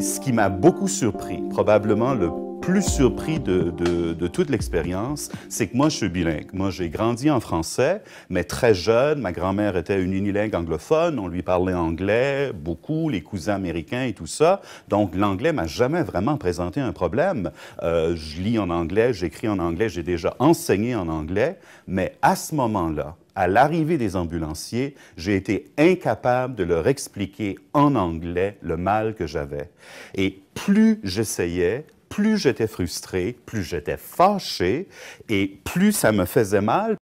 ce qui m'a beaucoup surpris, probablement le plus surpris de, toute l'expérience, c'est que moi, je suis bilingue. Moi, j'ai grandi en français, mais très jeune. Ma grand-mère était une unilingue anglophone. On lui parlait anglais beaucoup, les cousins américains et tout ça. Donc, l'anglais m'a jamais vraiment présenté un problème. Euh, je lis en anglais, j'écris en anglais, j'ai déjà enseigné en anglais. Mais à ce moment-là, à l'arrivée des ambulanciers, j'ai été incapable de leur expliquer en anglais le mal que j'avais. Et plus j'essayais, plus j'étais frustré, plus j'étais fâché et plus ça me faisait mal,